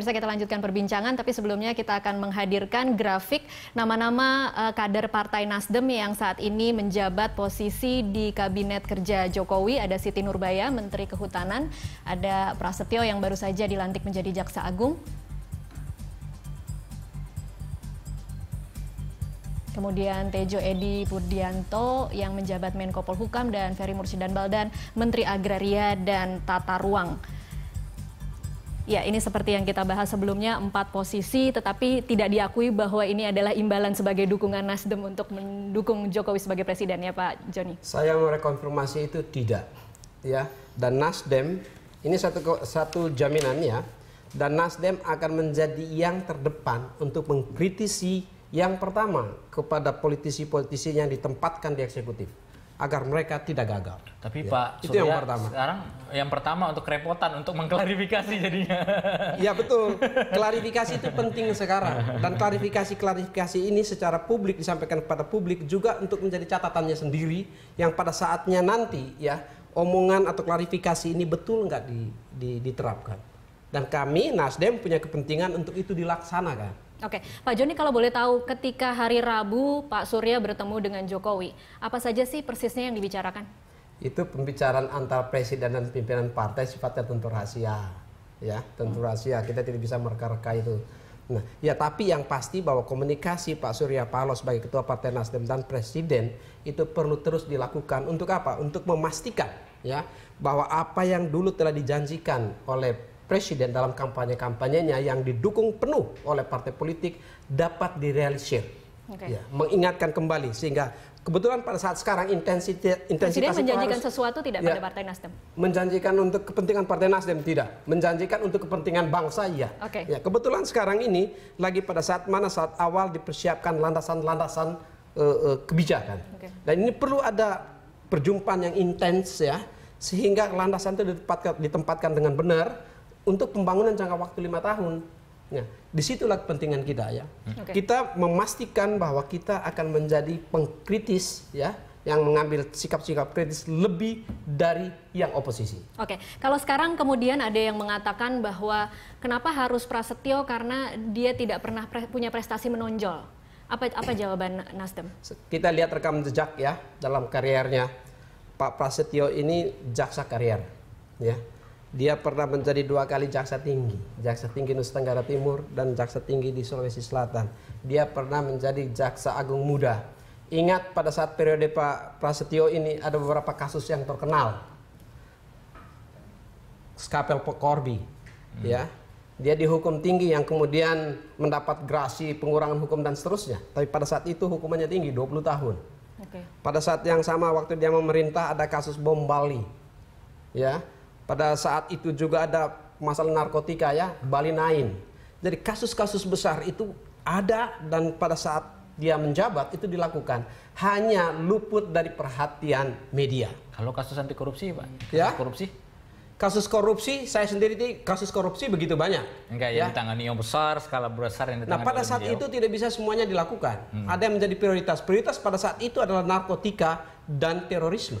pemirsa kita lanjutkan perbincangan, tapi sebelumnya kita akan menghadirkan grafik nama-nama uh, kader Partai Nasdem yang saat ini menjabat posisi di Kabinet Kerja Jokowi. Ada Siti Nurbaya, Menteri Kehutanan, ada Prasetyo yang baru saja dilantik menjadi Jaksa Agung. Kemudian Tejo Edi Purdianto yang menjabat Menko Polhukam dan Ferry Mursidan Baldan, Menteri Agraria dan Tata Ruang. Ya, ini seperti yang kita bahas sebelumnya, empat posisi, tetapi tidak diakui bahwa ini adalah imbalan sebagai dukungan Nasdem untuk mendukung Jokowi sebagai presiden ya Pak Joni? Saya merekonfirmasi itu tidak. ya. Dan Nasdem, ini satu, satu jaminannya, dan Nasdem akan menjadi yang terdepan untuk mengkritisi yang pertama kepada politisi-politisi yang ditempatkan di eksekutif agar mereka tidak gagal. Tapi ya. Pak, itu yang pertama. Sekarang yang pertama untuk kerepotan untuk mengklarifikasi jadinya. ya betul. Klarifikasi itu penting sekarang dan klarifikasi-klarifikasi ini secara publik disampaikan kepada publik juga untuk menjadi catatannya sendiri yang pada saatnya nanti ya omongan atau klarifikasi ini betul nggak di, di, diterapkan. Dan kami Nasdem punya kepentingan untuk itu dilaksanakan Oke, Pak Joni kalau boleh tahu ketika hari Rabu Pak Surya bertemu dengan Jokowi, apa saja sih persisnya yang dibicarakan? Itu pembicaraan antar presiden dan pimpinan partai sifatnya tentu rahasia, ya tentu hmm. rahasia. Kita tidak bisa mereka-reka itu. Nah, ya tapi yang pasti bahwa komunikasi Pak Surya Paloh sebagai Ketua Partai Nasdem dan Presiden itu perlu terus dilakukan untuk apa? Untuk memastikan ya bahwa apa yang dulu telah dijanjikan oleh presiden dalam kampanye-kampanyenya yang didukung penuh oleh partai politik dapat direalisir. Okay. Ya, mengingatkan kembali sehingga kebetulan pada saat sekarang intensitas intensitas Presiden menjanjikan harus, sesuatu tidak ya, pada Partai Nasdem. Menjanjikan untuk kepentingan Partai Nasdem tidak, menjanjikan untuk kepentingan bangsa ya. Okay. Ya, kebetulan sekarang ini lagi pada saat mana saat awal dipersiapkan landasan-landasan uh, uh, kebijakan. Okay. Dan ini perlu ada perjumpaan yang intens ya sehingga landasan itu ditempatkan, ditempatkan dengan benar untuk pembangunan jangka waktu lima tahun. Ya, di situlah kepentingan kita ya. Hmm. Okay. Kita memastikan bahwa kita akan menjadi pengkritis ya yang mengambil sikap-sikap kritis lebih dari yang oposisi. Oke, kalau sekarang kemudian ada yang mengatakan bahwa kenapa harus Prasetyo karena dia tidak pernah pre punya prestasi menonjol. Apa apa jawaban Nasdem? Kita lihat rekam jejak ya dalam karirnya Pak Prasetyo ini jaksa karier ya dia pernah menjadi dua kali jaksa tinggi, jaksa tinggi Nusa Tenggara Timur dan jaksa tinggi di Sulawesi Selatan. Dia pernah menjadi jaksa agung muda. Ingat pada saat periode Pak Prasetyo ini ada beberapa kasus yang terkenal. Skapel Pekorbi, hmm. ya. Dia dihukum tinggi yang kemudian mendapat grasi pengurangan hukum dan seterusnya. Tapi pada saat itu hukumannya tinggi, 20 tahun. Okay. Pada saat yang sama waktu dia memerintah ada kasus bom Bali. Ya, pada saat itu juga ada masalah narkotika ya, Bali Nain. Jadi kasus-kasus besar itu ada dan pada saat dia menjabat itu dilakukan hanya luput dari perhatian media. Kalau kasus anti korupsi, Pak. Kasus ya? korupsi? Kasus korupsi, saya sendiri di kasus korupsi begitu banyak. Enggak, ya. yang ditangani yang besar, skala besar yang ditangani. Nah, pada saat itu tidak bisa semuanya dilakukan. Hmm. Ada yang menjadi prioritas. Prioritas pada saat itu adalah narkotika dan terorisme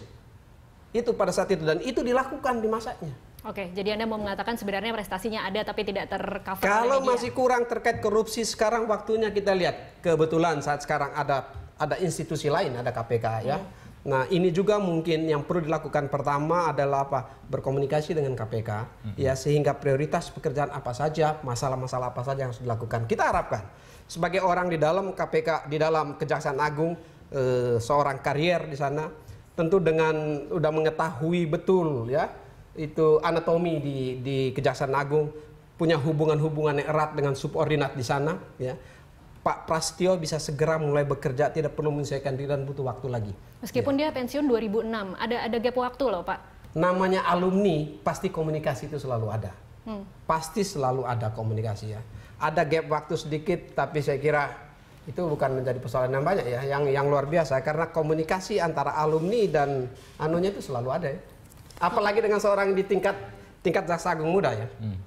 itu pada saat itu dan itu dilakukan di masanya. Oke, jadi Anda mau mengatakan sebenarnya prestasinya ada tapi tidak tercover. Kalau masih kurang terkait korupsi sekarang waktunya kita lihat. Kebetulan saat sekarang ada ada institusi lain, ada KPK ya. hmm. ya. Nah, ini juga mungkin yang perlu dilakukan pertama adalah apa? Berkomunikasi dengan KPK hmm. ya sehingga prioritas pekerjaan apa saja, masalah-masalah apa saja yang harus dilakukan. Kita harapkan sebagai orang di dalam KPK, di dalam Kejaksaan Agung eh, seorang karier di sana tentu dengan sudah mengetahui betul ya itu anatomi di di Kejaksaan Agung punya hubungan-hubungan yang erat dengan subordinat di sana ya Pak Prastio bisa segera mulai bekerja tidak perlu menyelesaikan diri dan butuh waktu lagi. Meskipun ya. dia pensiun 2006, ada ada gap waktu loh Pak. Namanya alumni pasti komunikasi itu selalu ada. Hmm. Pasti selalu ada komunikasi ya. Ada gap waktu sedikit tapi saya kira itu bukan menjadi persoalan yang banyak ya yang yang luar biasa karena komunikasi antara alumni dan anunya itu selalu ada ya. apalagi dengan seorang di tingkat tingkat jaksa agung muda ya hmm.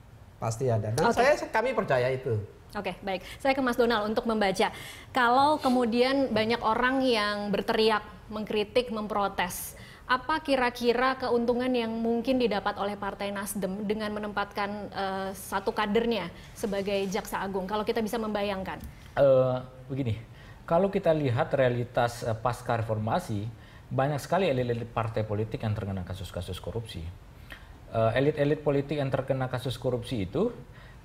pasti ada dan okay. saya kami percaya itu Oke, okay, baik. Saya ke Mas Donald untuk membaca. Kalau kemudian banyak orang yang berteriak, mengkritik, memprotes, apa kira-kira keuntungan yang mungkin didapat oleh Partai Nasdem dengan menempatkan uh, satu kadernya sebagai jaksa agung? Kalau kita bisa membayangkan, uh, begini, kalau kita lihat realitas uh, pasca reformasi, banyak sekali elit-elit partai politik yang terkena kasus-kasus korupsi. elit elit-elit politik yang terkena kasus korupsi itu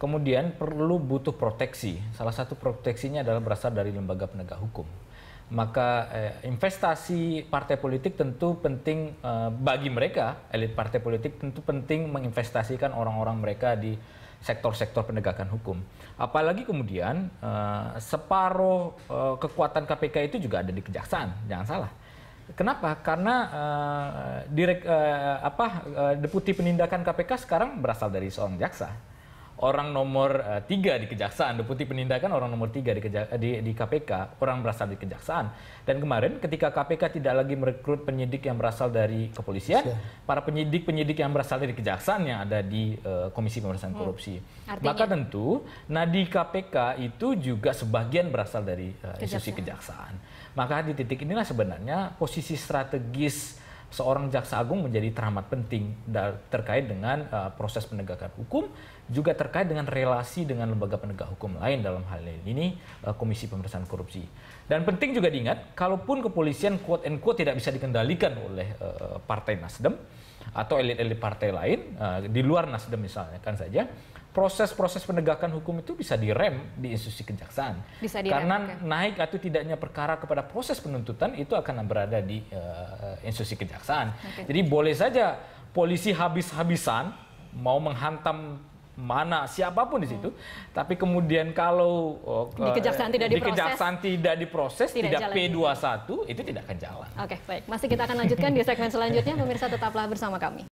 kemudian perlu butuh proteksi. Salah satu proteksinya adalah berasal dari lembaga penegak hukum maka eh, investasi partai politik tentu penting eh, bagi mereka elit partai politik tentu penting menginvestasikan orang-orang mereka di sektor-sektor penegakan hukum apalagi kemudian eh, separuh eh, kekuatan KPK itu juga ada di kejaksaan jangan salah Kenapa? Karena uh, direk, uh, apa uh, deputi penindakan KPK sekarang berasal dari seorang jaksa orang nomor uh, tiga di kejaksaan, deputi penindakan orang nomor tiga di, keja, di, di KPK, orang berasal di kejaksaan. Dan kemarin ketika KPK tidak lagi merekrut penyidik yang berasal dari kepolisian, Siap. para penyidik-penyidik yang berasal dari kejaksaan yang ada di uh, Komisi Pemerintahan hmm. Korupsi. Artinya? Maka tentu nah di KPK itu juga sebagian berasal dari uh, institusi kejaksaan. kejaksaan. Maka di titik inilah sebenarnya posisi strategis seorang jaksa agung menjadi teramat penting terkait dengan uh, proses penegakan hukum juga terkait dengan relasi dengan lembaga penegak hukum lain dalam hal ini uh, Komisi Pemerintahan Korupsi. Dan penting juga diingat, kalaupun kepolisian quote and quote tidak bisa dikendalikan oleh uh, uh Partai Nasdem, atau elit-elit partai lain uh, di luar Nasdem misalnya kan saja proses-proses penegakan hukum itu bisa direm di institusi kejaksaan bisa direm, karena okay. naik atau tidaknya perkara kepada proses penuntutan itu akan berada di uh, institusi kejaksaan okay. jadi boleh saja polisi habis-habisan mau menghantam mana siapapun di hmm. situ. Hmm. Tapi kemudian kalau oh, di kejaksaan tidak diproses, di kejaksaan tidak diproses, tidak, tidak P21 itu tidak akan jalan. Oke, okay, baik. Masih kita akan lanjutkan di segmen selanjutnya pemirsa tetaplah bersama kami.